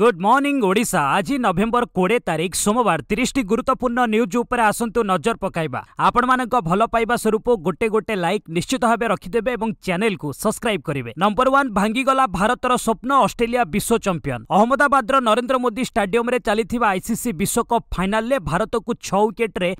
good morning Odisha आज नवेम्बर कोड़े तारीख सोमवार तीस टी गुरुत्वपूर्ण न्यूज उपर आसतु नजर पकाइबा आपण मानक भल पाइबा स्वरूप गोटे गोटे लाइक निश्चित भाव रखिदेव और चैनल को सब्सक्राइब करेंगे नंबर वन भांगिगला भारतर स्वप्न अस्ट्रेलिया विश्व चैंपियन अहमदाबाद नरेन्द्र मोदी स्टाडियम चली आईसीसी विश्वकप फाइनाल भारत को छह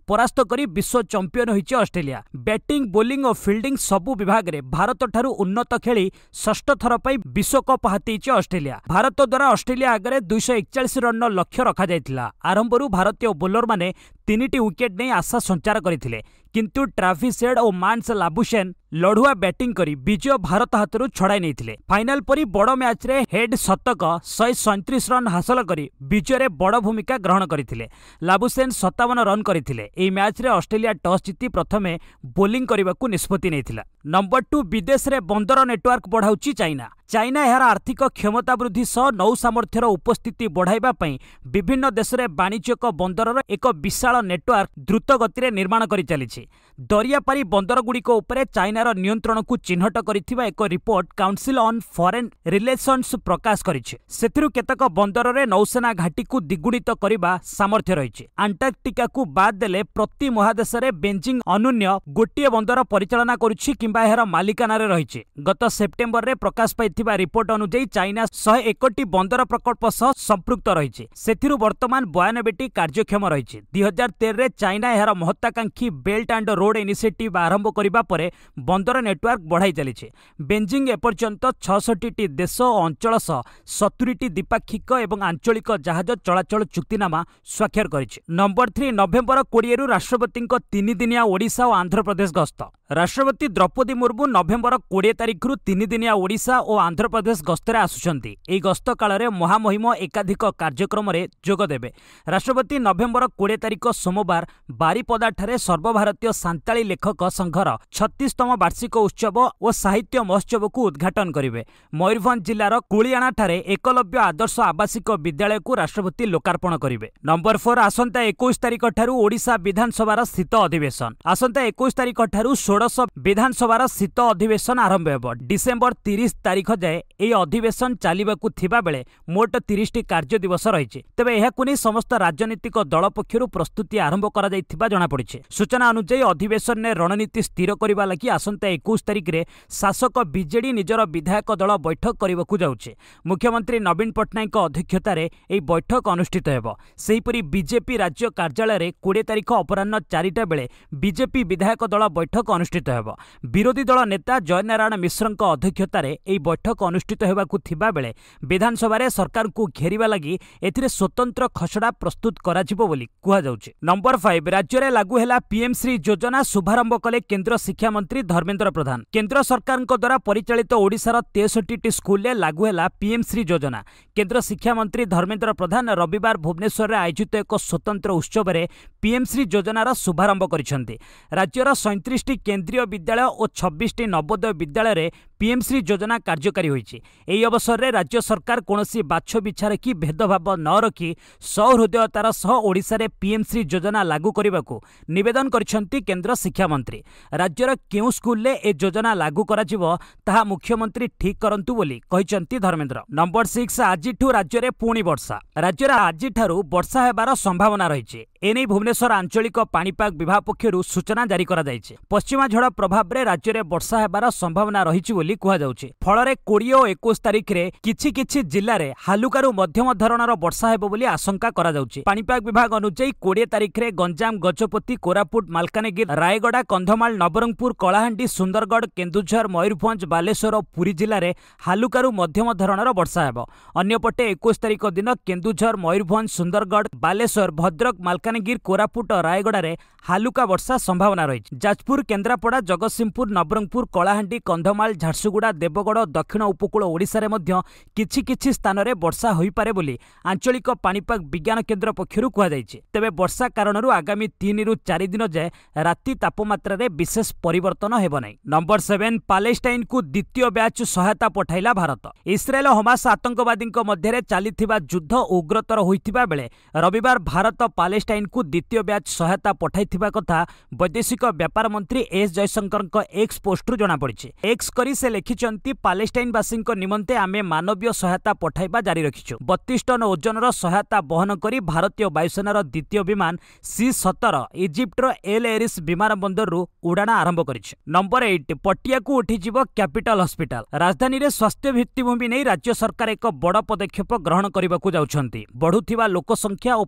पर विश्व चैंपियन होती अस्ट्रेलिया बैटिंग बोलिंग और फिल्डिंग सबु विभाग में भारत ठार उन्नत खेली ष्ठ थर पर विश्वकप हाथी अस्ट्रेलिया भारत द्वारा अस्ट्रेलिया ଆଗରେ ଦୁଇଶହ ଏକଚାଳିଶ ରନ୍ର ଲକ୍ଷ୍ୟ ରଖାଯାଇଥିଲା ଆରମ୍ଭରୁ ଭାରତୀୟ ବୋଲରମାନେ ତିନିଟି ୱିକେଟ୍ ନେଇ ଆଶା ସଞ୍ଚାର କରିଥିଲେ କିନ୍ତୁ ଟ୍ରାଭିସ୍ ହେଡ୍ ଓ ମାନ୍ସ ଲାବୁସେନ୍ ଲଢୁଆ ବ୍ୟାଟିଂ କରି ବିଜୟ ଭାରତ ହାତରୁ ଛଡ଼ାଇ ନେଇଥିଲେ ଫାଇନାଲ ପରି ବଡ଼ ମ୍ୟାଚ୍ରେ ହେଡ୍ ଶତକ ଶହେ ସଇଁତିରିଶ ରନ୍ ହାସଲ କରି ବିଜୟରେ ବଡ଼ ଭୂମିକା ଗ୍ରହଣ କରିଥିଲେ ଲାବୁସେନ୍ ସତାବନ ରନ୍ କରିଥିଲେ ଏହି ମ୍ୟାଚ୍ରେ ଅଷ୍ଟ୍ରେଲିଆ ଟସ୍ ଜିତି ପ୍ରଥମେ ବୋଲିଂ କରିବାକୁ ନିଷ୍ପତ୍ତି ନେଇଥିଲା ନମ୍ବର ଟୁ ବିଦେଶରେ ବନ୍ଦର ନେଟୱାର୍କ ବଢ଼ାଉଛି ଚାଇନା ଚାଇନା ଏହାର ଆର୍ଥିକ କ୍ଷମତା ବୃଦ୍ଧି ସହ ନୌ ସାମର୍ଥ୍ୟର ଉପସ୍ଥିତି ବଢ଼ାଇବା ପାଇଁ ବିଭିନ୍ନ ଦେଶରେ ବାଣିଜ୍ୟିକ ବନ୍ଦରର ଏକ ବିଶାଳ ନେଟୱାର୍କ ଦ୍ରୁତ ଗତିରେ ନିର୍ମାଣ କରିଚାଲିଛି ଦରିଆପାରି ବନ୍ଦରଗୁଡ଼ିକ ଉପରେ ଚାଇନାର ନିୟନ୍ତ୍ରଣକୁ ଚିହ୍ନଟ କରିଥିବା ଏକ report council on foreign relations ପ୍ରକାଶ କରିଛି ସେଥିରୁ କେତେକ ବନ୍ଦରରେ ନୌସେନା ଘାଟିକୁ ଦ୍ୱିଗୁଣିତ କରିବା ସାମର୍ଥ୍ୟ ରହିଛି ଆଣ୍ଟାର୍କଟିକାକୁ ବାଦ୍ ଦେଲେ ପ୍ରତି ମହାଦେଶରେ ବେଞ୍ଜିଂ ଅନୁନ୍ୟ ଗୋଟିଏ ବନ୍ଦର ପରିଚାଳନା କରୁଛି କିମ୍ବା ଏହାର ମାଲିକାନାରେ ରହିଛି ଗତ ସେପ୍ଟେମ୍ବରରେ ପ୍ରକାଶ ପାଇଥିବା ରିପୋର୍ଟ ଅନୁଯାୟୀ ଚାଇନା ଶହେ ଏକଟି ବନ୍ଦର ପ୍ରକଳ୍ପ ସହ ସମ୍ପୃକ୍ତ ରହିଛି ସେଥିରୁ ବର୍ତ୍ତମାନ ବୟାନବେଟି କାର୍ଯ୍ୟକ୍ଷମ ରହିଛି ଦୁଇ ହଜାର ତେରରେ ଚାଇନା ଏହାର ମହତ୍ତ୍ୱାକାଂକ୍ଷୀ ବେଲ୍ଟ ଆଣ୍ଡ ରୋଡ୍ ଇନିସିଏଟିଭ୍ ଆରମ୍ଭ କରିବା ପରେ ବନ୍ଦର ନେଟୱାର୍କ ବଢ଼ାଇ ଚାଲିଛି ବେଜିଂ ଏପର୍ଯ୍ୟନ୍ତ ଛଅଷଠିଟି ଦେଶ ଓ ଅଞ୍ଚଳ ସହ ସତୁରିଟି ଦ୍ୱିପାକ୍ଷିକ ଏବଂ ଆଞ୍ଚଳିକ ଜାହାଜ ଚଳାଚଳ ଚୁକ୍ତିନାମା ସ୍ୱାକ୍ଷର କରିଛି ନମ୍ବର ଥ୍ରୀ ନଭେମ୍ବର କୋଡ଼ିଏରୁ ରାଷ୍ଟ୍ରପତିଙ୍କ ତିନିଦିନିଆ ଓଡ଼ିଶା ଓ ଆନ୍ଧ୍ରପ୍ରଦେଶ ଗସ୍ତ ରାଷ୍ଟ୍ରପତି ଦ୍ରୌପଦୀ ମୁର୍ମୁ ନଭେମ୍ବର କୋଡ଼ିଏ ତାରିଖରୁ ତିନିଦିନିଆ ଓଡ଼ିଶା ଓ ଆନ୍ଧ୍ରପ୍ରଦେଶ ଗସ୍ତରେ ଆସୁଛନ୍ତି ଏହି ଗସ୍ତ କାଳରେ ମହାମହିମ ଏକାଧିକ କାର୍ଯ୍ୟକ୍ରମରେ ଯୋଗଦେବେ ରାଷ୍ଟ୍ରପତି ନଭେମ୍ବର କୋଡ଼ିଏ ତାରିଖ ସୋମବାର ବାରିପଦାଠାରେ ସର୍ବଭାରତୀୟ ସାନ୍ତାଳୀ ଲେଖକ ସଂଘର ଛତିଶତମ ବାର୍ଷିକ ଉତ୍ସବ ଓ ସାହିତ୍ୟ ମହୋତ୍ସବକୁ ଉଦ୍ଘାଟନ କରିବେ ମୟୂରଭଞ୍ଜ ଜିଲ୍ଲାର କୁଳିଆଣାଠାରେ ଏକଲବ୍ୟ ଆଦର୍ଶ ଆବାସିକ ବିଦ୍ୟାଳୟକୁ ରାଷ୍ଟ୍ରପତି ଲୋକାର୍ପଣ କରିବେ ନମ୍ବର ଫୋର୍ ଆସନ୍ତା ଏକୋଇଶ ତାରିଖଠାରୁ ଓଡ଼ିଶା ବିଧାନସଭାର ଶୀତ ଅଧିବେଶନ ଆସନ୍ତା ଏକୋଇଶ ତାରିଖଠାରୁ ଷୋଡ଼ଶ ବିଧାନସଭାର ଶୀତ ଅଧିବେଶନ ଆରମ୍ଭ ହେବ ଡିସେମ୍ବର ତିରିଶ ତାରିଖ ଯାଏ ଏହି ଅଧିବେଶନ ଚାଲିବାକୁ ଥିବାବେଳେ ମୋଟ ତିରିଶଟି କାର୍ଯ୍ୟ ଦିବସ ରହିଛି ତେବେ ଏହାକୁ ନେଇ ସମସ୍ତ ରାଜନୈତିକ ଦଳ ପକ୍ଷରୁ ପ୍ରସ୍ତୁତି ଆରମ୍ଭ କରାଯାଇଥିବା ଜଣାପଡ଼ିଛି ସୂଚନା ଅନୁଯାୟୀ ଅଧିବେଶନ অধিবেশনে রণনীতি স্থির করা লাগি আসন্তা একুশ তারিখে শাসক বিজেডি নিজের বিধায়ক দল বৈঠক করা যাচ্ছে মুখ্যমন্ত্রী নবীন পট্টনাক অধ্যক্ষতার এই বৈঠক অনুষ্ঠিত হব সেইপরি বিজেপি রাজ্য কার্যালয়ে কোড়ি তারিখ অপরাহ্ন চারিটা বেড়ে বিজেপি বিধায়ক দল বৈঠক অনুষ্ঠিত হব বিরোধী দল নেতা জয়নারায়ণ মিশ্রଙ୍କ ଅଧ୍ୟକ୍ଷତାରେ ଏହି ବୈଠକ ଅନୁଷ୍ଠିତ ହେବାକୁ ଥିବାବେଳେ ବିଧାନସଭାରେ ସରକାରଙ୍କୁ ଘେରିବା ଲାଗି ଏଥିରେ ସ୍ୱତନ୍ତ୍ର ଖସଡ଼ା ପ୍ରସ୍ତୁତ କରାଯିବ ବୋଲି କୁହାଯାଉଛି ନମ୍ବର ଫାଇଭ୍ ରାଜ୍ୟରେ ଲାଗୁ ହେଲା ପିଏମ୍ ଶ୍ରୀ ଯୋଜନା ଯୋଜନା ଶୁଭାରମ୍ଭ କଲେ କେନ୍ଦ୍ର ଶିକ୍ଷାମନ୍ତ୍ରୀ ଧର୍ମେନ୍ଦ୍ର ପ୍ରଧାନ କେନ୍ଦ୍ର ସରକାରଙ୍କ ଦ୍ୱାରା ପରିଚାଳିତ ଓଡ଼ିଶାର ତେଷଠିଟି ସ୍କୁଲରେ ଲାଗୁ ହେଲା ପିଏମ୍ଶ୍ରୀ ଯୋଜନା କେନ୍ଦ୍ର ଶିକ୍ଷାମନ୍ତ୍ରୀ ଧର୍ମେନ୍ଦ୍ର ପ୍ରଧାନ ରବିବାର ଭୁବନେଶ୍ୱରରେ ଆୟୋଜିତ ଏକ ସ୍ୱତନ୍ତ୍ର ଉତ୍ସବରେ ପିଏମ୍ଶ୍ରୀ ଯୋଜନାର ଶୁଭାରମ୍ଭ କରିଛନ୍ତି ରାଜ୍ୟର ସଇଁତିରିଶଟି କେନ୍ଦ୍ରୀୟ ବିଦ୍ୟାଳୟ ଓ ଛବିଶଟି ନବୋଦୟ ବିଦ୍ୟାଳୟରେ ପିଏମ୍ଶ୍ରୀ ଯୋଜନା କାର୍ଯ୍ୟକାରୀ ହୋଇଛି ଏହି ଅବସରରେ ରାଜ୍ୟ ସରକାର କୌଣସି ବାଛବିଛାର କି ଭେଦଭାବ ନ ରଖି ସହୃଦୟତାର ସହ ଓଡ଼ିଶାରେ ପିଏମ୍ଶ୍ରୀ ଯୋଜନା ଲାଗୁ କରିବାକୁ ନିବେଦନ କରିଛନ୍ତି କେନ୍ଦ୍ର ଶିକ୍ଷାମନ୍ତ୍ରୀ ରାଜ୍ୟର କେଉଁ ସ୍କୁଲରେ ଏ ଯୋଜନା ଲାଗୁ କରାଯିବ ତାହା ମୁଖ୍ୟମନ୍ତ୍ରୀ ଠିକ୍ କରନ୍ତୁ ବୋଲି କହିଛନ୍ତି ଧର୍ମେନ୍ଦ୍ର ନମ୍ବର ସିକ୍ସ ଆଜିଠୁ ରାଜ୍ୟରେ ପୁଣି ବର୍ଷା ରାଜ୍ୟରେ ଆଜିଠାରୁ ବର୍ଷା ହେବାର ସମ୍ଭାବନା ରହିଛି ଏନେଇ ଭୁବନେଶ୍ୱର ଆଞ୍ଚଳିକ ପାଣିପାଗ ବିଭାଗ ପକ୍ଷରୁ ସୂଚନା ଜାରି କରାଯାଇଛି ପଶ୍ଚିମା ଝଡ଼ ପ୍ରଭାବରେ ରାଜ୍ୟରେ ବର୍ଷା ହେବାର ସମ୍ଭାବନା ରହିଛି ବୋଲି କୁହାଯାଉଛି ଫଳରେ କୋଡ଼ିଏ ଓ ଏକୋଇଶ ତାରିଖରେ କିଛି କିଛି ଜିଲ୍ଲାରେ ହାଲୁକାରୁ ମଧ୍ୟମ ଧରଣର ବର୍ଷା ହେବ ବୋଲି ଆଶଙ୍କା କରାଯାଉଛି ପାଣିପାଗ ବିଭାଗ ଅନୁଯାୟୀ କୋଡ଼ିଏ ତାରିଖରେ ଗଞ୍ଜାମ ଗଜପତି କୋରାପୁଟ ମାଲକାନଗିରି ରାୟଗଡ଼ା କନ୍ଧମାଳ ନବରଙ୍ଗପୁର କଳାହାଣ୍ଡି ସୁନ୍ଦରଗଡ଼ କେନ୍ଦୁଝର ମୟୂରଭଞ୍ଜ ବାଲେଶ୍ୱର ଓ ପୁରୀ ଜିଲ୍ଲାରେ ହାଲୁକାରୁ ମଧ୍ୟମ ଧରଣର ବର୍ଷା ହେବ ଅନ୍ୟପଟେ ଏକୋଇଶ ତାରିଖ ଦିନ କେନ୍ଦୁଝର ମୟୂରଭଞ୍ଜ ସୁନ୍ଦରଗଡ଼ ବାଲେଶ୍ୱର ଭଦ୍ରକ ମାଲକାନଗିରି ମାଲକାନଗିରି କୋରାପୁଟ ଓ ରାୟଗଡ଼ାରେ ହାଲୁକା ବର୍ଷା ସମ୍ଭାବନା ରହିଛି ଯାଜପୁର କେନ୍ଦ୍ରାପଡ଼ା ଜଗତସିଂହପୁର ନବରଙ୍ଗପୁର କଳାହାଣ୍ଡି କନ୍ଧମାଳ ଝାରସୁଗୁଡ଼ା ଦେବଗଡ଼ ଦକ୍ଷିଣ ଉପକୂଳ ଓଡ଼ିଶାରେ ମଧ୍ୟ କିଛି କିଛି ସ୍ଥାନରେ ବର୍ଷା ହୋଇପାରେ ବୋଲି ଆଞ୍ଚଳିକ ପାଣିପାଗ ବିଜ୍ଞାନ କେନ୍ଦ୍ର ପକ୍ଷରୁ କୁହାଯାଇଛି ତେବେ ବର୍ଷା କାରଣରୁ ଆଗାମୀ ତିନିରୁ ଚାରି ଦିନ ଯାଏ ରାତି ତାପମାତ୍ରାରେ ବିଶେଷ ପରିବର୍ତ୍ତନ ହେବ ନାହିଁ ନମ୍ବର ସେଭେନ୍ ପାଲେଷ୍ଟାଇନ୍କୁ ଦ୍ୱିତୀୟ ବ୍ୟାଚ୍ ସହାୟତା ପଠାଇଲା ଭାରତ ଇସ୍ରାଏଲ୍ ହମାସ ଆତଙ୍କବାଦୀଙ୍କ ମଧ୍ୟରେ ଚାଲିଥିବା ଯୁଦ୍ଧ ଉଗ୍ରତର ହୋଇଥିବା ବେଳେ ରବିବାର ଭାରତ ପାଲେଷ୍ଟାଇନ୍ ଇଣ୍ଡଷ୍ଟାଇନ୍କୁ ଦ୍ୱିତୀୟ ବ୍ୟାଚ୍ ସହାୟତା ପଠାଇଥିବା କଥା ବୈଦେଶିକ ବ୍ୟାପାର ମନ୍ତ୍ରୀ ଏସ୍ ଜୟଶଙ୍କରଙ୍କ ଏକ୍ସ ପୋଷ୍ଟରୁ ଜଣାପଡ଼ିଛି ଏକ୍ସ କରି ସେ ଲେଖିଛନ୍ତି ପାଲେଷ୍ଟାଇନ୍ବାସୀଙ୍କ ନିମନ୍ତେ ଆମେ ମାନବୀୟ ସହାୟତା ପଠାଇବା ଜାରି ରଖିଛୁ ବତିଶ ଟନ୍ ଓଜନର ସହାୟତା ବହନ କରି ଭାରତୀୟ ବାୟୁସେନାର ଦ୍ୱିତୀୟ ବିମାନ ସି ସତର ଇଜିପ୍ଟର ଏଲ୍ ଏରିସ୍ ବିମାନ ବନ୍ଦରରୁ ଉଡ଼ାଣ ଆରମ୍ଭ କରିଛି ନମ୍ବର ଏଇଟ୍ ପଟିଆକୁ ଉଠିଯିବ କ୍ୟାପିଟାଲ୍ ହସ୍ପିଟାଲ ରାଜଧାନୀରେ ସ୍ୱାସ୍ଥ୍ୟ ଭିତ୍ତିଭୂମି ନେଇ ରାଜ୍ୟ ସରକାର ଏକ ବଡ଼ ପଦକ୍ଷେପ ଗ୍ରହଣ କରିବାକୁ ଯାଉଛନ୍ତି ବଢ଼ୁଥିବା ଲୋକସଂଖ୍ୟା ଓ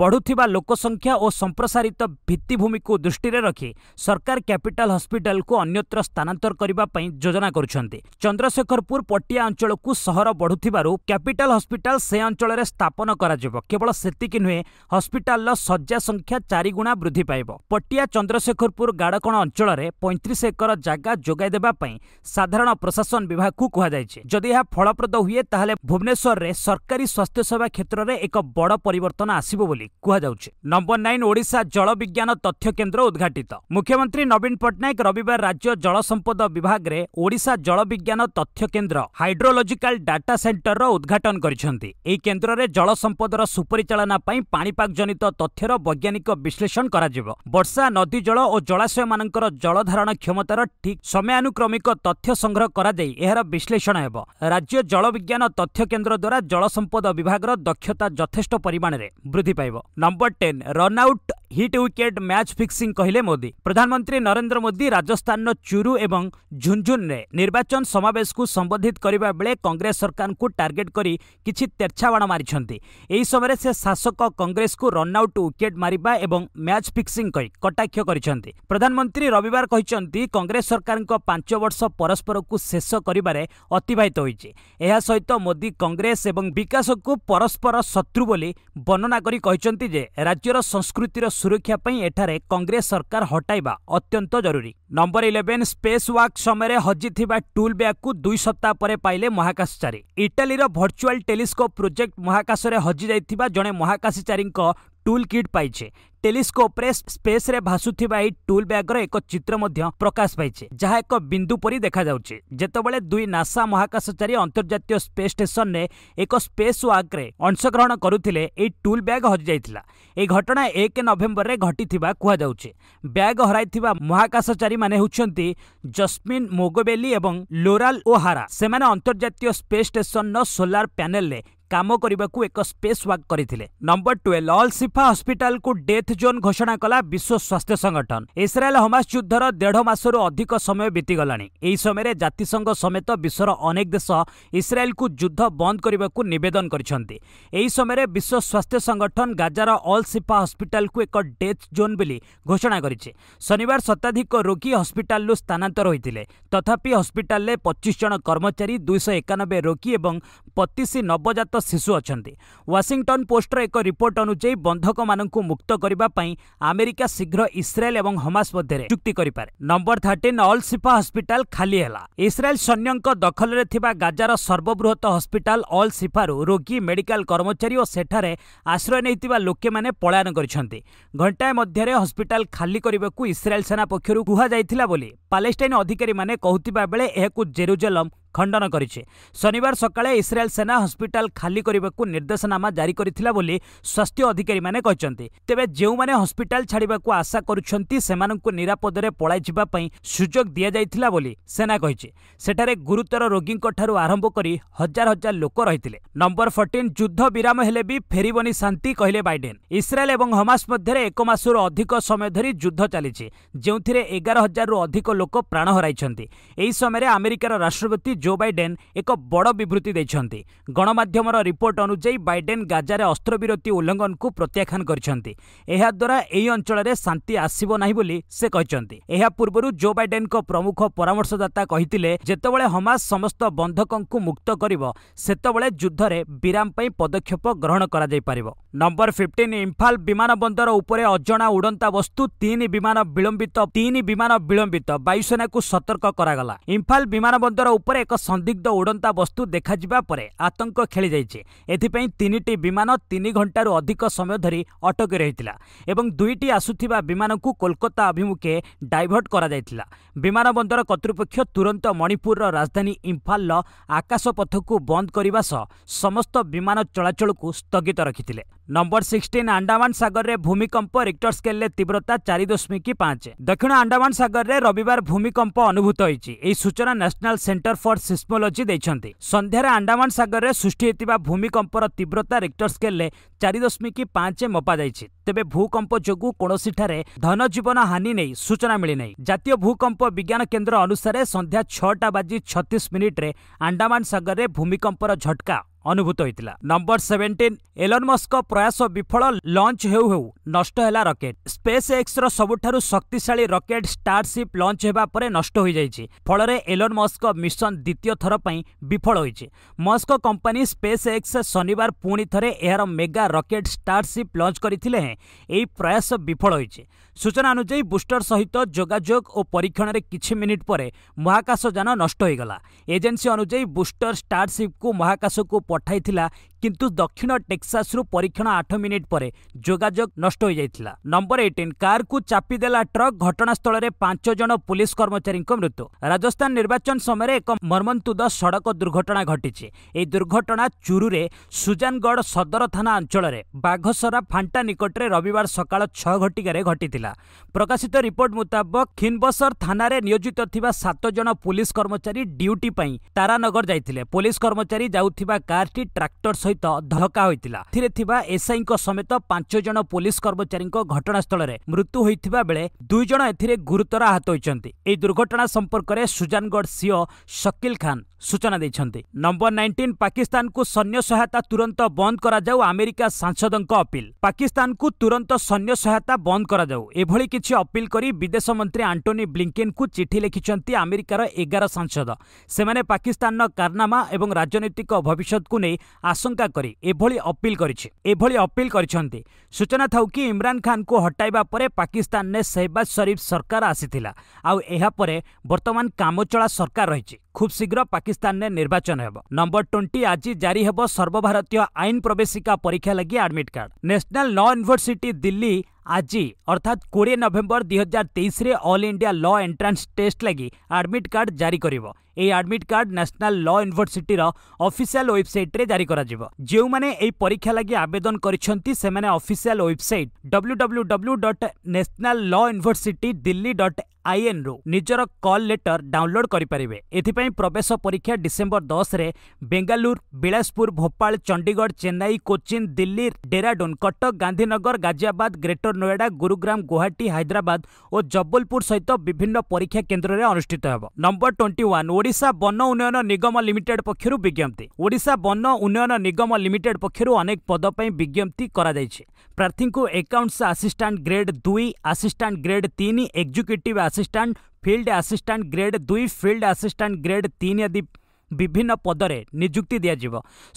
ବଢ଼ୁଥିବା ଲୋକ ଲୋକସଂଖ୍ୟା ଓ ସମ୍ପ୍ରସାରିତ ଭିତ୍ତିଭୂମିକୁ ଦୃଷ୍ଟିରେ ରଖି ସରକାର କ୍ୟାପିଟାଲ ହସ୍ପିଟାଲକୁ ଅନ୍ୟତ୍ର ସ୍ଥାନାନ୍ତର କରିବା ପାଇଁ ଯୋଜନା କରୁଛନ୍ତି ଚନ୍ଦ୍ରଶେଖରପୁର ପଟିଆ ଅଞ୍ଚଳକୁ ସହର ବଢ଼ୁଥିବାରୁ କ୍ୟାପିଟାଲ ହସ୍ପିଟାଲ ସେ ଅଞ୍ଚଳରେ ସ୍ଥାପନ କରାଯିବ କେବଳ ସେତିକି ନୁହେଁ ହସ୍ପିଟାଲର ଶଯ୍ୟା ସଂଖ୍ୟା ଚାରିଗୁଣା ବୃଦ୍ଧି ପାଇବ ପଟିଆ ଚନ୍ଦ୍ରଶେଖରପୁର ଗାଡ଼କଣ ଅଞ୍ଚଳରେ ପଇଁତିରିଶ ଏକର ଜାଗା ଯୋଗାଇ ଦେବା ପାଇଁ ସାଧାରଣ ପ୍ରଶାସନ ବିଭାଗକୁ କୁହାଯାଇଛି ଯଦି ଏହା ଫଳପ୍ରଦ ହୁଏ ତାହେଲେ ଭୁବନେଶ୍ୱରରେ ସରକାରୀ ସ୍ୱାସ୍ଥ୍ୟସେବା କ୍ଷେତ୍ରରେ ଏକ ବଡ଼ ପରିବର୍ତ୍ତନ ଆସିବ ବୋଲି କୁହାଯାଉଛି ନମ୍ବର ନାଇନ୍ ଓଡ଼ିଶା ଜଳ ବିଜ୍ଞାନ ତଥ୍ୟ କେନ୍ଦ୍ର ଉଦ୍ଘାଟିତ ମୁଖ୍ୟମନ୍ତ୍ରୀ ନବୀନ ପଟ୍ଟନାୟକ ରବିବାର ରାଜ୍ୟ ଜଳ ସମ୍ପଦ ବିଭାଗରେ ଓଡ଼ିଶା ଜଳ ବିଜ୍ଞାନ ତଥ୍ୟ କେନ୍ଦ୍ର ହାଇଡ୍ରୋଲୋଜିକାଲ ଡାଟା ସେଣ୍ଟରର ଉଦ୍ଘାଟନ କରିଛନ୍ତି ଏହି କେନ୍ଦ୍ରରେ ଜଳ ସମ୍ପଦର ସୁପରିଚାଳନା ପାଇଁ ପାଣିପାଗ ଜନିତ ତଥ୍ୟର ବୈଜ୍ଞାନିକ ବିଶ୍ଳେଷଣ କରାଯିବ ବର୍ଷା ନଦୀ ଜଳ ଓ ଜଳାଶୟମାନଙ୍କର ଜଳଧାରଣ କ୍ଷମତାର ଠିକ୍ ସମୟାନୁକ୍ରମିକ ତଥ୍ୟ ସଂଗ୍ରହ କରାଯାଇ ଏହାର ବିଶ୍ଳେଷଣ ହେବ ରାଜ୍ୟ ଜଳ ବିଜ୍ଞାନ ତଥ୍ୟ କେନ୍ଦ୍ର ଦ୍ୱାରା ଜଳ ସମ୍ପଦ ବିଭାଗର ଦକ୍ଷତା ଯଥେଷ୍ଟ ପରିମାଣରେ ବୃଦ୍ଧି ପାଇବ number ten run out hit wicket match fixing कहले मोदी प्रधानमंत्री नरेंद्र मोदी राजस्थान चूरू एवं झुंझुनू निर्वाचन समावेश को संबोधित करने बेले कंग्रेस सरकार को टार्गेट कर किसी तेरछा मारी समय से शासक कंग्रेस को रन आउट विकेट मारिबा मैच फिक्सिंग कटाक्ष कर प्रधानमंत्री रविवार कंग्रेस सरकार ସରକାରଙ୍କ ପାଞ୍ଚ ବର୍ଷ ପରସ୍ପରକୁ ଶେଷ କରିବାରେ ଅତିବାହିତ ହୋଇଛି ଏହା ସହିତ मोदी कंग्रेस और विकास को परस्पर शत्रु बर्णना କରି କହିଛନ୍ତି ଯେ ସୁରକ୍ଷା ପାଇଁ ଏଠାରେ କଂଗ୍ରେସ ସରକାର ହଟାଇବା ଅତ୍ୟନ୍ତ ଜରୁରୀ ନମ୍ବର ଇଲେଭେନ୍ ସ୍ପେସ୍ ୱାକ୍ ସମୟରେ ହଜିଥିବା ଟୁଲ୍ ବ୍ୟାଗ୍କୁ ଦୁଇ ସପ୍ତାହ ପରେ ପାଇଲେ ମହାକାଶଚାରୀ ଇଟାଲୀର ଭର୍ଚୁଆଲ୍ ଟେଲିସ୍କୋପ୍ ପ୍ରୋଜେକ୍ଟ ମହାକାଶରେ ହଜିଯାଇଥିବା ଜଣେ ମହାକାଶଚାରୀଙ୍କ ଟୁଲ୍ କିଟ୍ ପାଇଛେ ଟେଲିସ୍କୋପ୍ରେ ସ୍ପେସ୍ରେ ଭାସୁଥିବା ଏହି ଟୁଲ୍ ବ୍ୟାଗ୍ର ଏକ ଚିତ୍ର ମଧ୍ୟ ପ୍ରକାଶ ପାଇଛି ଯାହା ଏକ ବିନ୍ଦୁ ପରି ଦେଖାଯାଉଛି ଯେତେବେଳେ ଦୁଇ ନାସା ମହାକାଶଚାରୀ ଅନ୍ତର୍ଜାତୀୟ ସ୍ପେସ୍ ଷ୍ଟେସନରେ ଏକ ସ୍ପେସ୍ ୱାକ୍ରେ ଅଂଶଗ୍ରହଣ କରୁଥିଲେ ଏହି ଟୁଲ୍ ବ୍ୟାଗ୍ ହଜିଯାଇଥିଲା ଏହି ଘଟଣା ଏକ ନଭେମ୍ବରରେ ଘଟିଥିବା କୁହାଯାଉଛି ବ୍ୟାଗ୍ ହରାଇଥିବା ମହାକାଶଚାରୀମାନେ ହେଉଛନ୍ତି ଜସ୍ମିନ୍ ମୋଗୋବେଲି ଏବଂ ଲୋରାଲ ଓହାରା ସେମାନେ ଅନ୍ତର୍ଜାତୀୟ ସ୍ପେସ୍ ଷ୍ଟେସନର ସୋଲାର ପ୍ୟାନେଲରେ କାମ କରିବାକୁ ଏକ ସ୍ପେସ୍ ୱାକ୍ କରିଥିଲେ ନମ୍ବର ଟୁଏଲ୍ ଅଲ୍ ସିଫା ହସ୍ପିଟାଲକୁ ଡେଥ୍ ଜୋନ୍ ଘୋଷଣା କଲା ବିଶ୍ୱ ସ୍ୱାସ୍ଥ୍ୟ ସଂଗଠନ ଇସ୍ରାଏଲ୍ ହମାସ ଯୁଦ୍ଧର ଦେଢ଼ ମାସରୁ ଅଧିକ ସମୟ ବିତିଗଲାଣି ଏହି ସମୟରେ ଜାତିସଂଘ ସମେତ ବିଶ୍ୱର ଅନେକ ଦେଶ ଇସ୍ରାଏଲ୍କୁ ଯୁଦ୍ଧ ବନ୍ଦ କରିବାକୁ ନିବେଦନ କରିଛନ୍ତି ଏହି ସମୟରେ ବିଶ୍ୱ ସ୍ୱାସ୍ଥ୍ୟ ସଂଗଠନ ଗାଜାର ଅଲ୍ ସିଫା ହସ୍ପିଟାଲକୁ ଏକ ଡେଥ୍ ଜୋନ୍ ବୋଲି ଘୋଷଣା କରିଛି ଶନିବାର ଶତାଧିକ ରୋଗୀ ହସ୍ପିଟାଲରୁ ସ୍ଥାନାନ୍ତର ହୋଇଥିଲେ ତଥାପି ହସ୍ପିଟାଲରେ ପଚିଶ ଜଣ କର୍ମଚାରୀ ଦୁଇଶହ ଏକାନବେ ରୋଗୀ ଏବଂ ପତିଶି ନବଜାତ ଶିଶୁ ଅଛନ୍ତି ୱାଶିଂଟନ୍ ପୋଷ୍ଟର ଏକ ରିପୋର୍ଟ ଅନୁଯାୟୀ ବନ୍ଧକମାନଙ୍କୁ ମୁକ୍ତ କରିବା ପାଇଁ ଆମେରିକା ଶୀଘ୍ର ଇସ୍ରାଏଲ୍ ଏବଂ ହମାସ ମଧ୍ୟରେ ଚୁକ୍ତି କରିପାରେ number thirteen Al Shifa hospital ଖାଲି ହେଲା ଇସ୍ରାଏଲ୍ ସୈନ୍ୟଙ୍କ ଦଖଲରେ ଥିବା ଗାଜାର ସର୍ବବୃହତ୍ ହସ୍ପିଟାଲ ଅଲ୍ ସିଫାରୁ ରୋଗୀ ମେଡିକାଲ କର୍ମଚାରୀ ଓ ସେଠାରେ ଆଶ୍ରୟ ନେଇଥିବା ଲୋକେମାନେ ପଳାୟନ କରିଛନ୍ତି ଘଣ୍ଟାଏ ମଧ୍ୟରେ ହସ୍ପିଟାଲ ଖାଲି କରିବାକୁ ଇସ୍ରାଏଲ୍ ସେନା ପକ୍ଷରୁ କୁହାଯାଇଥିଲା ବୋଲି ପାଲେଷ୍ଟାଇନ୍ ଅଧିକାରୀମାନେ କହୁଥିବା ବେଳେ ଏହାକୁ ଜେରୁଜେଲମ୍ ଖଣ୍ଡନ କରିଛି ଶନିବାର ସକାଳେ ଇସ୍ରାଏଲ୍ ସେନା ହସ୍ପିଟାଲ ଖାଲି କରିବାକୁ ନିର୍ଦ୍ଦେଶନାମା ଜାରି କରିଥିଲା ବୋଲି ସ୍ୱାସ୍ଥ୍ୟ ଅଧିକାରୀମାନେ କହିଛନ୍ତି ତେବେ ଯେଉଁମାନେ ହସ୍ପିଟାଲ ଛାଡ଼ିବାକୁ ଆଶା କରୁଛନ୍ତି ସେମାନଙ୍କୁ ନିରାପଦରେ ପଳାଇଯିବା ପାଇଁ ସୁଯୋଗ ଦିଆଯାଇଥିଲା ବୋଲି ସେନା କହିଛି ସେଠାରେ ଗୁରୁତର ରୋଗୀଙ୍କଠାରୁ ଆରମ୍ଭ କରି ହଜାର ହଜାର ଲୋକ ରହିଥିଲେ ନମ୍ବର ଫର୍ଟିନ୍ ଯୁଦ୍ଧ ବିରାମ ହେଲେ ବି ଫେରିବନି ଶାନ୍ତି କହିଲେ ବାଇଡେନ୍ ଇସ୍ରାଏଲ୍ ଏବଂ ହମାସ୍ ମଧ୍ୟରେ ଏକ ମାସରୁ ଅଧିକ ସମୟ ଧରି ଯୁଦ୍ଧ ଚାଲିଛି ଯେଉଁଥିରେ ଏଗାର ହଜାରରୁ ଅଧିକ ଲୋକ ପ୍ରାଣ ହରାଇଛନ୍ତି ଏହି ସମୟରେ ଆମେରିକାର ରାଷ୍ଟ୍ରପତି ଜୋ ବାଇଡେନ୍ ଏକ ବଡ଼ ବିବୃତ୍ତି ଦେଇଛନ୍ତି ଗଣମାଧ୍ୟମର ରିପୋର୍ଟ ଅନୁଯାୟୀ ବାଇଡେନ୍ ଗାଜାରେ ଅସ୍ତ୍ରବିରତି ଉଲ୍ଲଙ୍ଘନକୁ ପ୍ରତ୍ୟାଖ୍ୟାନ କରିଛନ୍ତି ଏହାଦ୍ୱାରା ଏହି ଅଞ୍ଚଳରେ ଶାନ୍ତି ଆସିବ ନାହିଁ ବୋଲି ସେ କହିଛନ୍ତି ଏହା ପୂର୍ବରୁ ଜୋ ବାଇଡେନ୍ଙ୍କ ପ୍ରମୁଖ ପରାମର୍ଶଦାତା କହିଥିଲେ ଯେତେବେଳେ ହମାସ ସମସ୍ତ ବନ୍ଧକଙ୍କୁ ମୁକ୍ତ କରିବ ସେତେବେଳେ ଯୁଦ୍ଧରେ ବିରାମ ପାଇଁ ପଦକ୍ଷେପ ଗ୍ରହଣ କରାଯାଇପାରିବ ନମ୍ବର ଫିଫ୍ଟିନ୍ ଇମ୍ଫାଲ ବିମାନ ବନ୍ଦର ଉପରେ ଅଜଣା ଉଡନ୍ତା ବସ୍ତୁ ତିନି ବିମାନ ବିଳମ୍ବିତ ତିନି ବିମାନ ବିଳମ୍ବିତ ବାୟୁସେନାକୁ ସତର୍କ କରାଗଲା ଇମ୍ଫାଲ ବିମାନ ବନ୍ଦର ଉପରେ ଏକ ସନ୍ଦିଗ୍ଧ ଉଡ଼ନ୍ତା ବସ୍ତୁ ଦେଖାଯିବା ପରେ ଆତଙ୍କ ଖେଳିଯାଇଛି ଏଥିପାଇଁ ତିନିଟି ବିମାନ ତିନି ଘଣ୍ଟାରୁ ଅଧିକ ସମୟ ଧରି ଅଟକି ରହିଥିଲା ଏବଂ ଦୁଇଟି ଆସୁଥିବା ବିମାନକୁ କୋଲକାତା ଅଭିମୁଖେ ଡାଇଭର୍ଟ କରାଯାଇଥିଲା ବିମାନ ବନ୍ଦର କର୍ତ୍ତୃପକ୍ଷ ତୁରନ୍ତ ମଣିପୁରର ରାଜଧାନୀ ଇମ୍ଫାଲର ଆକାଶପଥକୁ ବନ୍ଦ କରିବା ସହ ସମସ୍ତ ବିମାନ ଚଳାଚଳକୁ ସ୍ଥଗିତ ରଖିଥିଲେ ନମ୍ବର ସିକ୍ସଟିନ୍ ଆଣ୍ଡାମାନ ସାଗରରେ ଭୂମିକମ୍ପ ରିକ୍ଟର ସ୍କେଲରେ ତୀବ୍ରତା ଚାରି ଦଶମିକ ପାଞ୍ଚ ଦକ୍ଷିଣ ଆଣ୍ଡାମାନ ସାଗରରେ ରବିବାର ଭୂମିକମ୍ପ ଅନୁଭୂତ ହୋଇଛି ଏହି ସୂଚନା ନ୍ୟାସନାଲ୍ ସେଣ୍ଟର ଫର୍ ସିସ୍ମୋଲୋଜି ଦେଇଛନ୍ତି ସନ୍ଧ୍ୟାରେ ଆଣ୍ଡାମାନ ସାଗରରେ ସୃଷ୍ଟି ହୋଇଥିବା ଭୂମିକମ୍ପର ତୀବ୍ରତା ରିକ୍ଟର ସ୍କେଲ୍ରେ ଚାରି ଦଶମିକ ପାଞ୍ଚ ମପାଯାଇଛି ତେବେ ଭୂକମ୍ପ ଯୋଗୁଁ କୌଣସିଠାରେ ଧନଜୀବନ ହାନି ନେଇ ସୂଚନା ମିଳିନାହିଁ ଜାତୀୟ ଭୂକମ୍ପ ବିଜ୍ଞାନ କେନ୍ଦ୍ର ଅନୁସାରେ ସନ୍ଧ୍ୟା ଛଅଟା ବାଜି ଛତିଶ ମିନିଟ୍ରେ ଆଣ୍ଡାମାନ ସାଗରରେ ଭୂମିକମ୍ପର ଝଟକା ଅନୁଭୂତ ହୋଇଥିଲା ନମ୍ବର ସେଭେଣ୍ଟିନ୍ ଏଲନ୍ ମସ୍କ ପ୍ରୟାସ ବିଫଳ ଲଞ୍ଚ ହେଉ ହେଉ ନଷ୍ଟ ହେଲା ରକେଟ୍ ସ୍ପେସ୍ ଏକ୍ସର ସବୁଠାରୁ ଶକ୍ତିଶାଳୀ ରକେଟ୍ ଷ୍ଟାରସିପ୍ ଲଞ୍ଚ ହେବା ପରେ ନଷ୍ଟ ହୋଇଯାଇଛି ଫଳରେ ଏଲନ୍ ମସ୍କ ମିଶନ ଦ୍ୱିତୀୟ ଥର ପାଇଁ ବିଫଳ ହୋଇଛି ମସ୍କ କମ୍ପାନୀ ସ୍ପେସ୍ ଏକ୍ସ ଶନିବାର ପୁଣି ଥରେ ଏହାର ମେଗା ରକେଟ୍ ଷ୍ଟାରସିପ୍ ଲଞ୍ଚ କରିଥିଲେ ହେଁ ଏହି ପ୍ରୟାସ ବିଫଳ ହୋଇଛି ସୂଚନା ଅନୁଯାୟୀ ବୁଷ୍ଟର ସହିତ ଯୋଗାଯୋଗ ଓ ପରୀକ୍ଷଣରେ କିଛି ମିନିଟ୍ ପରେ ମହାକାଶଯାନ ନଷ୍ଟ ହୋଇଗଲା ଏଜେନ୍ସି ଅନୁଯାୟୀ ବୁଷ୍ଟର ଷ୍ଟାରସିପ୍କୁ ମହାକାଶକୁ ପଠାଇଥିଲା কিন্তু দক্ষিণ টেক্সাসরু পরীক্ষণ আঠ মিনিট পরে যোগাযোগ নষ্ট হয়ে যাই নম্বর এইটিন কার চাপি দেলা ট্রক ঘটনাস্থলে পাঁচ জন পুলিশ কর্মচারী মৃত্যু রাজস্থান নির্বাচন সময় এক মর্মন্তুদ সড়ক দুর্ঘটনা ঘটিছে এই দুর্ঘটনা চুরুরে সুজানগড় সদর থানা অঞ্চলের বাঘসরা ফান্টা নিকটে রবিবার সকাল ছ ঘটিকার ঘটি প্রকাশিত রিপোর্ট মুতাবক খিনবসর থানার নিয়োজিত থাকা সাত জন পুলিশ কর্মচারী ডিউটি পাই তারানগর যাই পুলিশ কর্মচারী যাওয়া কারটি ট্রাক্টর সহ ସହିତ ଧକ୍କା ହୋଇଥିଲା ଏଥିରେ ଥିବା ଏସ୍ଆଇଙ୍କ ସମେତ ପାଞ୍ଚ ଜଣ ପୋଲିସ କର୍ମଚାରୀଙ୍କ ଘଟଣାସ୍ଥଳରେ ମୃତ୍ୟୁ ହୋଇଥିବା ବେଳେ ଦୁଇ ଜଣ ଏଥିରେ ଗୁରୁତର ଆହତ ହୋଇଛନ୍ତି ଏହି ଦୁର୍ଘଟଣା ସମ୍ପର୍କରେ ସୁଜାନଗଡ଼ ସିଓ ଶକିଲ ଖାନ୍ ସୂଚନା ଦେଇଛନ୍ତି ନମ୍ବର ନାଇଣ୍ଟିନ୍ ପାକିସ୍ତାନକୁ ସୈନ୍ୟ ସହାୟତା ତୁରନ୍ତ ବନ୍ଦ କରାଯାଉ ଆମେରିକା ସାଂସଦଙ୍କ ଅପିଲ ପାକିସ୍ତାନକୁ ତୁରନ୍ତ ସୈନ୍ୟ ସହାୟତା ବନ୍ଦ କରାଯାଉ ଏଭଳି କିଛି ଅପିଲ କରି ବିଦେଶ ମନ୍ତ୍ରୀ ଆଣ୍ଟୋନି ବ୍ଲିଙ୍କେନ୍ଙ୍କୁ ଚିଠି ଲେଖିଛନ୍ତି ଆମେରିକାର ଏଗାର ସାଂସଦ ସେମାନେ ପାକିସ୍ତାନର କାରନାମା ଏବଂ ରାଜନୈତିକ ଭବିଷ୍ୟତକୁ ନେଇ ଆଶଙ୍କା ଆଶଙ୍କା କରି ଏଭଳି ଅପିଲ୍ କରିଛି ଏଭଳି ଅପିଲ୍ କରିଛନ୍ତି ସୂଚନା ଥାଉ କି ଇମ୍ରାନ୍ ଖାନ୍ଙ୍କୁ ହଟାଇବା ପରେ ପାକିସ୍ତାନରେ ଶେହବାଜ ସରିଫ ସରକାର ଆସିଥିଲା ଆଉ ଏହାପରେ ବର୍ତ୍ତମାନ କାମଚଳା ସରକାର ରହିଛି ଖୁବ୍ ଶୀଘ୍ର ପାକିସ୍ତାନରେ ନିର୍ବାଚନ ହେବ ନମ୍ବର ଟ୍ୱେଣ୍ଟି ଆଜି ଜାରି ହେବ ସର୍ବଭାରତୀୟ ଆଇନ ପ୍ରବେଶିକା ପରୀକ୍ଷା ଲାଗି admit card national law university Delhi ଆଜି ଅର୍ଥାତ୍ କୋଡ଼ିଏ ନଭେମ୍ବର ଦୁଇହଜାର ତେଇଶରେ all India law entrance test ଲାଗି ଆଡ୍ମିଟ୍ କାର୍ଡ ଜାରି କରିବ ଏହି ଆଡ୍ମିଟ୍ କାର୍ଡ ନ୍ୟାସନାଲ୍ ଲ ୟୁନିଭର୍ସିଟିର ଅଫିସିଆଲ ୱେବସାଇଟ୍ରେ ଜାରି କରାଯିବ ଯେଉଁମାନେ ଏହି ପରୀକ୍ଷା ଲାଗି ଆବେଦନ କରିଛନ୍ତି ସେମାନେ official website W W W dot national law university Delhi dot ଆଇଏନ୍ରୁ ନିଜର କଲ୍ ଲେଟର ଡାଉନଲୋଡ୍ କରିପାରିବେ ଏଥିପାଇଁ ପ୍ରବେଶ ପରୀକ୍ଷା ଡିସେମ୍ବର ଦଶରେ ବେଙ୍ଗାଲୁରୁ ବିଳାସପୁର ଭୋପାଳ ଚଣ୍ଡିଗଡ଼ ଚେନ୍ନାଇ କୋଚିନ୍ ଦିଲ୍ଲୀ ଡେରାଡୁନ୍ କଟକ ଗାନ୍ଧୀନଗର ଗାଜିଆବାଦ ଗ୍ରେଟର ନୋଏଡା ଗୁରୁଗ୍ରାମ ଗୁଆହାଟି ହାଇଦ୍ରାବାଦ ଓ ଜବଲପୁର ସହିତ ବିଭିନ୍ନ ପରୀକ୍ଷା କେନ୍ଦ୍ରରେ ଅନୁଷ୍ଠିତ ହେବ ନମ୍ବର ଟ୍ୱେଣ୍ଟି ୱାନ୍ ଓଡ଼ିଶା ବନ ଉନ୍ନୟନ ନିଗମ ଲିମିଟେଡ୍ ପକ୍ଷରୁ ବିଜ୍ଞପ୍ତି ଓଡ଼ିଶା ବନ ଉନ୍ନୟନ ନିଗମ ଲିମିଟେଡ୍ ପକ୍ଷରୁ ଅନେକ ପଦ ପାଇଁ ବିଜ୍ଞପ୍ତି କରାଯାଇଛି ପ୍ରାର୍ଥୀଙ୍କୁ ଏକାଉଣ୍ଟସ୍ ଆସିଷ୍ଟାଣ୍ଟ ଗ୍ରେଡ୍ ଦୁଇ ଆସିଷ୍ଟାଣ୍ଟ ଗ୍ରେଡ୍ ତିନି executive assistant assistant field assistant grade दुई फील्ड असिस्टेंट ग्रेड तीन यदि ବିଭିନ୍ନ ପଦରେ ନିଯୁକ୍ତି ଦିଆଯିବ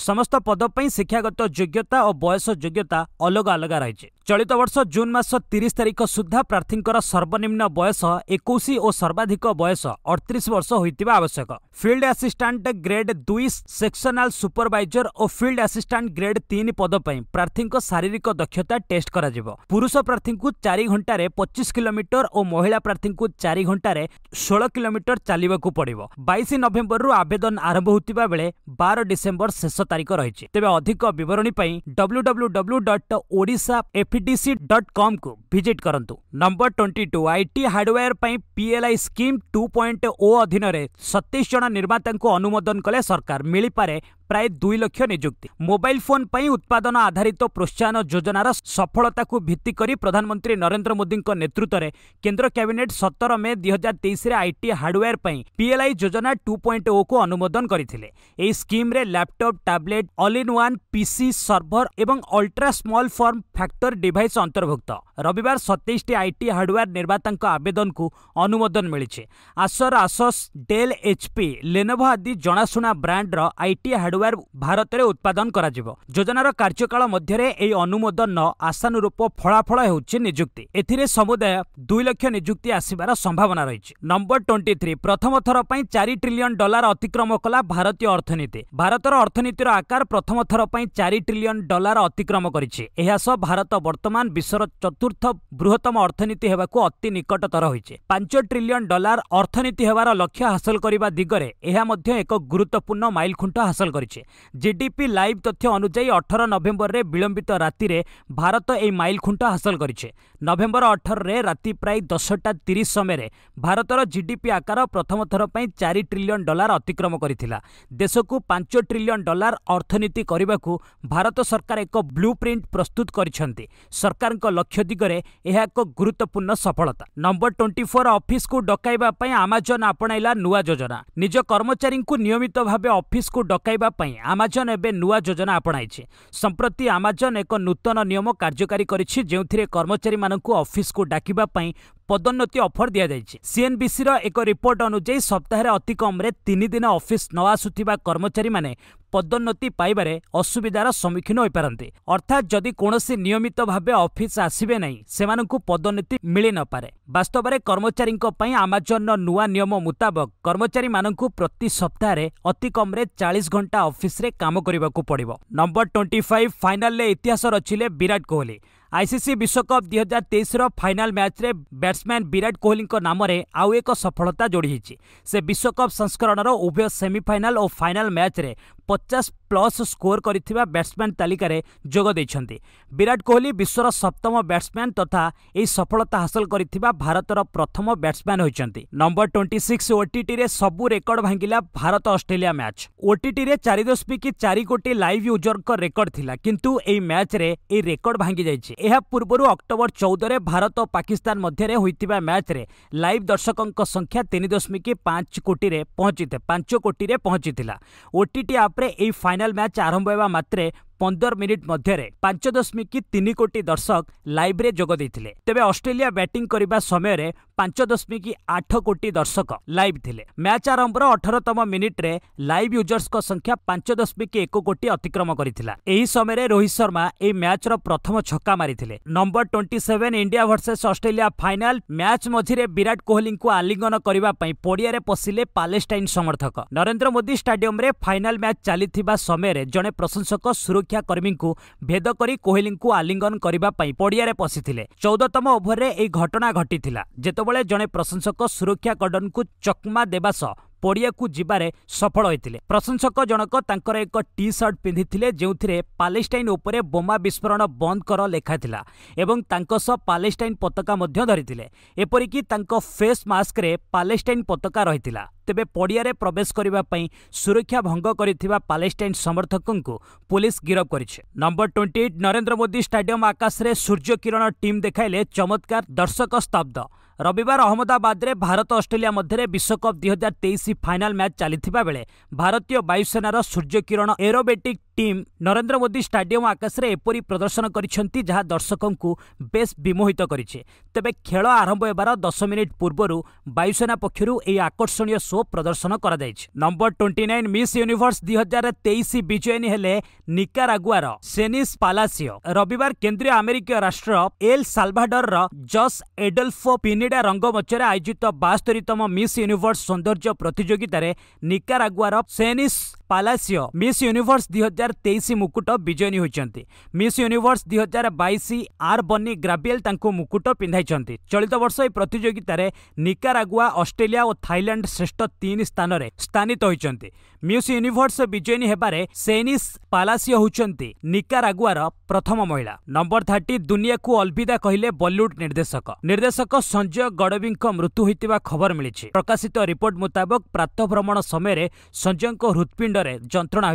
ସମସ୍ତ ପଦ ପାଇଁ ଶିକ୍ଷାଗତ ଯୋଗ୍ୟତା ଓ ବୟସ ଯୋଗ୍ୟତା ଅଲଗା ଅଲଗା ରହିଛି ଚଳିତ ବର୍ଷ ଜୁନ୍ ମାସ ତିରିଶ ତାରିଖ ସୁଦ୍ଧା ପ୍ରାର୍ଥୀଙ୍କର ସର୍ବନିମ୍ନ ବୟସ ଏକୋଇଶ ଓ ସର୍ବାଧିକ ବୟସ ଅଠତିରିଶ ବର୍ଷ ହୋଇଥିବା ଆବଶ୍ୟକ ଫିଲ୍ଡ ଆସିଷ୍ଟାଣ୍ଟ ଗ୍ରେଡ୍ ଦୁଇ ସେକ୍ସନାଲ ସୁପରଭାଇଜର ଓ ଫିଲ୍ଡ ଆସିଷ୍ଟାଣ୍ଟ ଗ୍ରେଡ୍ ତିନି ପଦ ପାଇଁ ପ୍ରାର୍ଥୀଙ୍କ ଶାରୀରିକ ଦକ୍ଷତା ଟେଷ୍ଟ କରାଯିବ ପୁରୁଷ ପ୍ରାର୍ଥୀଙ୍କୁ ଚାରି ଘଣ୍ଟାରେ ପଚିଶ କିଲୋମିଟର ଓ ମହିଳା ପ୍ରାର୍ଥୀଙ୍କୁ ଚାରି ଘଣ୍ଟାରେ ଷୋହଳ କିଲୋମିଟର ଚାଲିବାକୁ ପଡ଼ିବ ବାଇଶ ନଭେମ୍ବରରୁ ଆବେଦନ आरंभ होता बेले बार डिसेम्बर शेष तारीख रही तेज अधिक बरणी डब्ल्यू डब्ल्यू डब्ल्यू डट ओडा एफिडीसी डट कम को भिजिट करूँ number twenty two I T hardware पर PLI scheme two point O अधीन सतैश जन निर्माता अनुमोदन कले सरकार मिलपे প্রায় 2 লক্ষ নিযুক্তি মোবাইল ফোন পই উৎপাদন આધારিত প্রসারণ যোজনার সফলতা কো ভিত্তি করি প্রধানমন্ত্রী নরেন্দ্র মোদি কো নেতৃত্ব রে কেন্দ্র কেবিনেট 17 মে 2023 রে আইটি হার্ডওয়্যার পই পিএলআই যোজনা 2.0 কো অনুমোদন করি থিলে এই স্কিম রে laptop tablet all in one PC server এবং ultra small form factor device অন্তর্ভুক্ত রবিবার 27 টি আইটি হার্ডওয়্যার নির্মাতা কা আবেদন কো অনুমোদন মিলিছে আসর আসোস ডেল এইচপি লেনোভা আদি জানা শোনা ব্র্যান্ড রা আইটি ହାର୍ଡୱେର୍ ଭାରତରେ ଉତ୍ପାଦନ କରାଯିବ ଯୋଜନାର କାର୍ଯ୍ୟକାଳ ମଧ୍ୟରେ ଏହି ଅନୁମୋଦନ ଆଶାନୁରୂପ ଫଳାଫଳ ହେଉଛି ନିଯୁକ୍ତି ଏଥିରେ ସମୁଦାୟ ଦୁଇ ଲକ୍ଷ ନିଯୁକ୍ତି ଆସିବାର ସମ୍ଭାବନା ରହିଛି ନମ୍ବର ଟ୍ୱେଣ୍ଟି ଥ୍ରୀ ପ୍ରଥମ ଥର ପାଇଁ ଚାରି ଟ୍ରିଲିୟନ ଡଲାର ଅତିକ୍ରମ କଲା ଭାରତୀୟ ଅର୍ଥନୀତି ଭାରତର ଅର୍ଥନୀତିର ଆକାର ପ୍ରଥମ ଥର ପାଇଁ ଚାରି ଟ୍ରିଲିୟନ ଡଲାର ଅତିକ୍ରମ କରିଛି ଏହା ସହ ଭାରତ ବର୍ତ୍ତମାନ ବିଶ୍ୱର ଚତୁର୍ଥ ବୃହତ୍ତମ ଅର୍ଥନୀତି ହେବାକୁ ଅତି ନିକଟତର ହୋଇଛି ପାଞ୍ଚ ଟ୍ରିଲିୟନ ଡଲାର ଅର୍ଥନୀତି ହେବାର ଲକ୍ଷ୍ୟ ହାସଲ କରିବା ଦିଗରେ ଏହା ମଧ୍ୟ ଏକ ଗୁରୁତ୍ୱପୂର୍ଣ୍ଣ ମାଇଲଖୁଣ୍ଟ ହାସଲ କରିଛି କରିଛି ଜିଡିପି ଲାଇଭ୍ ତଥ୍ୟ ଅନୁଯାୟୀ ଅଠର ନଭେମ୍ବରରେ ବିଳମ୍ବିତ ରାତିରେ ଭାରତ ଏହି ମାଇଲଖୁଣ୍ଟ ହାସଲ କରିଛି ନଭେମ୍ବର ଅଠରରେ ରାତି ପ୍ରାୟ ଦଶଟା ତିରିଶ ସମୟରେ ଭାରତର ଜିଡିପି ଆକାର ପ୍ରଥମଥର ପାଇଁ ଚାରି ଟ୍ରିଲିୟନ୍ ଡଲାର ଅତିକ୍ରମ କରିଥିଲା ଦେଶକୁ ପାଞ୍ଚ ଟ୍ରିଲିୟନ୍ ଡଲାର ଅର୍ଥନୀତି କରିବାକୁ ଭାରତ ସରକାର ଏକ ବ୍ଲୁ ପ୍ରିଣ୍ଟ ପ୍ରସ୍ତୁତ କରିଛନ୍ତି ସରକାରଙ୍କ ଲକ୍ଷ୍ୟ ଦିଗରେ ଏହା ଏକ ଗୁରୁତ୍ୱପୂର୍ଣ୍ଣ ସଫଳତା ନମ୍ବର ଟ୍ୱେଣ୍ଟି ଫୋର୍ ଅଫିସ୍କୁ ଡକାଇବା ପାଇଁ ଆମାଜନ୍ ଆପଣାଇଲା ନୂଆ ଯୋଜନା ନିଜ କର୍ମଚାରୀଙ୍କୁ ନିୟମିତ ଭାବେ ଅଫିସ୍କୁ ଡକାଇବା କରିବା ପାଇଁ ଆମାଜନ୍ ଏବେ ନୂଆ ଯୋଜନା ଆପଣାଇଛି ସମ୍ପ୍ରତି ଆମାଜନ୍ ଏକ ନୂତନ ନିୟମ କାର୍ଯ୍ୟକାରୀ କରିଛି ଯେଉଁଥିରେ କର୍ମଚାରୀମାନଙ୍କୁ ଅଫିସକୁ ଡାକିବା ପାଇଁ পদন্নতি অফার দিয়া যাইছে সিএনবিসিৰ এক ৰিপৰ্ট অনুসৰি সপ্তাহৰ অতি কমৰে ৩ দিন অফিচ নৱাসুথিবা কৰ্মচাৰী মানে পদন্নতি পাইবাৰে অসুবিধাৰ સમিখণ হৈ পৰন্তি অৰ্থাৎ যদি কোনেসী নিয়মীতভাৱে অফিচ আসিবে নাই সেমানকৈ পদন্নতি মিলি নপৰে বাস্তৱৰে কৰ্মচাৰীক পই আমাজনৰ নুৱা নিয়ম মুতাবেক কৰ্মচাৰী মানানকৈ প্ৰতি সপ্তাহৰে অতি কমৰে 40 ঘণ্টা অফিচৰে কাম কৰিবাকৈ পঢ়িব নম্বৰ 25 ফাইনাললে ইতিহাসৰ ছিলে বিৰাট কোহলি ଆଇସିସି ବିଶ୍ୱକପ୍ ଦୁଇ ହଜାର ତେଇଶର ଫାଇନାଲ୍ ମ୍ୟାଚ୍ରେ ବ୍ୟାଟ୍ସମ୍ୟାନ୍ ବିରାଟ କୋହଲିଙ୍କ ନାମରେ ଆଉ ଏକ ସଫଳତା ଯୋଡ଼ି ହୋଇଛି ସେ ବିଶ୍ୱକପ୍ ସଂସ୍କରଣର ଉଭୟ ସେମିଫାଇନାଲ୍ ଓ ଫାଇନାଲ୍ ମ୍ୟାଚ୍ରେ ପଚାଶ ପ୍ଲସ୍ ସ୍କୋର କରିଥିବା ବ୍ୟାଟ୍ସମ୍ୟାନ୍ ତାଲିକାରେ ଯୋଗ ଦେଇଛନ୍ତି ବିରାଟ କୋହଲି ବିଶ୍ୱର ସପ୍ତମ ବ୍ୟାଟ୍ସମ୍ୟାନ୍ ତଥା ଏହି ସଫଳତା ହାସଲ କରିଥିବା ଭାରତର ପ୍ରଥମ ବ୍ୟାଟ୍ସମ୍ୟାନ୍ ହୋଇଛନ୍ତି ନମ୍ବର ଟ୍ୱେଣ୍ଟି ସିକ୍ସ ଓଟିଟିରେ ସବୁ ରେକର୍ଡ ଭାଙ୍ଗିଲା ଭାରତ ଅଷ୍ଟ୍ରେଲିଆ ମ୍ୟାଚ୍ ଓଟିଟିରେ ଚାରି ଦଶମିକ ଚାରି କୋଟି ଲାଇଭ୍ ୟୁଜର୍ଙ୍କ ରେକର୍ଡ ଥିଲା କିନ୍ତୁ ଏହି ମ୍ୟାଚ୍ରେ ଏହି ରେକର୍ଡ ଭାଙ୍ଗିଯାଇଛି ଏହା ପୂର୍ବରୁ ଅକ୍ଟୋବର ଚଉଦରେ ଭାରତ ଓ ପାକିସ୍ତାନ ମଧ୍ୟରେ ହୋଇଥିବା ମ୍ୟାଚ୍ରେ ଲାଇଭ୍ ଦର୍ଶକଙ୍କ ସଂଖ୍ୟା ତିନି ଦଶମିକ ପାଞ୍ଚ କୋଟିରେ ପହଞ୍ଚିଥିଲା ପାଞ୍ଚ କୋଟିରେ ପହଞ୍ଚିଥିଲା ଓଟିଟି ଆପ୍ ତାପରେ ଏହି ଫାଇନାଲ୍ ମ୍ୟାଚ୍ ଆରମ୍ଭ ହେବା ମାତ୍ରେ ପନ୍ଦର ମିନିଟ୍ ମଧ୍ୟରେ ପାଞ୍ଚ ଦଶମିକ ତିନି କୋଟି ଦର୍ଶକ ଲାଇଭ୍ରେ ଯୋଗ ଦେଇଥିଲେ ତେବେ ଅଷ୍ଟ୍ରେଲିଆ ବ୍ୟାଟିଂ କରିବା ସମୟରେ ପାଞ୍ଚ ଦଶମିକ ଆଠ କୋଟି ଦର୍ଶକ ଲାଇଭ୍ ଥିଲେ ମ୍ୟାଚ୍ ଆରମ୍ଭର ଅଠରତମ ମିନିଟ୍ରେ ଲାଇଭ୍ ୟୁଜର୍ସଙ୍କ ସଂଖ୍ୟା ପାଞ୍ଚ ଦଶମିକ ଏକ କୋଟି ଅତିକ୍ରମ କରିଥିଲା ଏହି ସମୟରେ ରୋହିତ ଶର୍ମା ଏହି ମ୍ୟାଚ୍ର ପ୍ରଥମ ଛକା ମାରିଥିଲେ number twenty seven India versus Australia final match ମଝିରେ ବିରାଟ କୋହଲିଙ୍କୁ ଆଲିଙ୍ଗନ କରିବା ପାଇଁ ପଡ଼ିଆରେ ପଶିଲେ ପାଲେଷ୍ଟାଇନ୍ ସମର୍ଥକ ନରେନ୍ଦ୍ର ମୋଦି ଷ୍ଟାଡିୟମ୍ରେ ଫାଇନାଲ୍ ମ୍ୟାଚ୍ ଚାଲିଥିବା ସମୟରେ ଜଣେ ପ୍ରଶଂସକ ସୁର ସୁରକ୍ଷାକର୍ମୀଙ୍କୁ ଭେଦ କରି କୋହଲିଙ୍କୁ ଆଲିଙ୍ଗନ କରିବା ପାଇଁ ପଡ଼ିଆରେ ପଶିଥିଲେ ଚଉଦତମ ଓଭରରେ ଏହି ଘଟଣା ଘଟିଥିଲା ଯେତେବେଳେ ଜଣେ ପ୍ରଶଂସକ ସୁରକ୍ଷା କର୍ଡନଙ୍କୁ ଚକମା ଦେବା ସହ ପଡ଼ିଆକୁ ଯିବାରେ ସଫଳ ହୋଇଥିଲେ ପ୍ରଶଂସକ ଜଣକ ତାଙ୍କର ଏକ ଟି ସାର୍ଟ ପିନ୍ଧିଥିଲେ ଯେଉଁଥିରେ ପାଲେଷ୍ଟାଇନ୍ ଉପରେ ବୋମା ବିସ୍ଫୋରଣ ବନ୍ଦ କର ଲେଖାଥିଲା ଏବଂ ତାଙ୍କ ସହ ପାଲେଷ୍ଟାଇନ୍ ପତାକା ମଧ୍ୟ ଧରିଥିଲେ ଏପରିକି ତାଙ୍କ ଫେସ୍ ମାସ୍କରେ ପାଲେଷ୍ଟାଇନ୍ ପତାକା ରହିଥିଲା ତେବେ ପଡ଼ିଆରେ ପ୍ରବେଶ କରିବା ପାଇଁ ସୁରକ୍ଷା ଭଙ୍ଗ କରିଥିବା ପାଲେଷ୍ଟାଇନ୍ ସମର୍ଥକଙ୍କୁ ପୋଲିସ ଗିରଫ କରିଛି number twenty eight Narendra Modi stadium ଆକାଶରେ ସୂର୍ଯ୍ୟକିରଣ ଟିମ୍ ଦେଖାଇଲେ ଚମତ୍କାର ଦର୍ଶକ ସ୍ତବ୍ଧ রবিবার আহমেদাবাদ রে ভারত অস্ট্রেলিয়া মধ্যে রে বিশ্বকাপ 2023 ফাইনাল ম্যাচ চলি থিবা বেলে ভারতীয় বায়ুসেনার Surya Kiran aerobatic team Narendra Modi stadium আকাশ রে এপরি প্রদর্শন করিছন্তি যা দর্শকক কো বেস বিমোহিত করিছে তebe খেলো আরম্ভ হবার 10 মিনিট পূর্বরু বায়ুসেনা পক্ষরু এই আকর্ষণীয় শো প্রদর্শন করা যায়েছে নাম্বার 29 মিস ইউনিভার্স 2023 বিজয়ী নেহেলে নিকারাগুয়ার সেনিস পালাসিও রবিবার কেন্দ্রীয় আমেরিকান রাষ্ট্র এল সালভাদর র জস এডালফো প এডা রঙ্গমঞ্চে আয়োজিত 72তম মিস ইউনিভার্স সৌন্দর্য প্রতিযোগিতারে নিকারাগুয়ারপ সেনিস पालासिय मिस युनिभर्स दुई हजार तेइस मुकुट विजयी हुन्छ मिस युनिभर्स दुई हजार बइस आर बर्नी ग्राभिलकुट पिन्धान्छ चलित वर्ष प्रतियोगित निक रागुवा अस्ट्रेलिया श्रेष्ठ थ्रेष्ठ स्थान स्थानले स्थानित हुन्छ मिस युनिभर्स विजयनी पालासियो निकारागुवार प्रथम महिला नंबर नम्बर दुनिया को अलविदा कहिले बलिउड निर्देशक निर्देशक सञ्जय गडवि मृत्यु हुने खबर मिति प्रकाशित रिपोर्ट मुताबक भ्रमण समय सञ्जयको हृत्पिण्ड John, ¿tú no has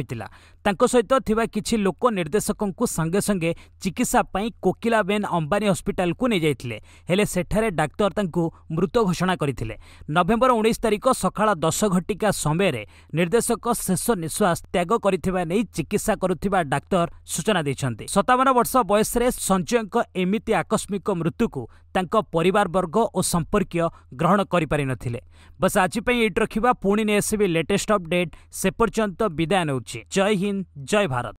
ତାଙ୍କ ସହିତ ଥିବା କିଛି ଲୋକ ନିର୍ଦ୍ଦେଶକଙ୍କୁ ସଙ୍ଗେ ସଙ୍ଗେ ଚିକିତ୍ସା ପାଇଁ କୋକିଲାବେନ୍ ଅମ୍ବାନୀ ହସ୍ପିଟାଲକୁ ନେଇଯାଇଥିଲେ ହେଲେ ସେଠାରେ ଡାକ୍ତର ତାଙ୍କୁ ମୃତ ଘୋଷଣା କରିଥିଲେ ନଭେମ୍ବର ଉଣେଇଶ ତାରିଖ ସକାଳ ଦଶ ଘଟିକା ସମୟରେ ନିର୍ଦ୍ଦେଶକ ଶେଷ ନିଶ୍ୱାସ ତ୍ୟାଗ କରିଥିବା ନେଇ ଚିକିତ୍ସା କରୁଥିବା ଡାକ୍ତର ସୂଚନା ଦେଇଛନ୍ତି ସତାବନ ବର୍ଷ ବୟସରେ ସଞ୍ଜୟଙ୍କ ଏମିତି ଆକସ୍ମିକ ମୃତ୍ୟୁକୁ ତାଙ୍କ ପରିବାରବର୍ଗ ଓ ସମ୍ପର୍କୀୟ ଗ୍ରହଣ କରିପାରିନଥିଲେ ବସ୍ ଆଜି ପାଇଁ ଏଇଟି ରଖିବା ପୁଣି ନେଇ ଆସିବି ଲେଟେଷ୍ଟ ଅପଡେଟ୍ ସେ ପର୍ଯ୍ୟନ୍ତ ବିଦାୟ ନେଉଛି ଜୟ ହିନ୍ଦ हिंद जय भारत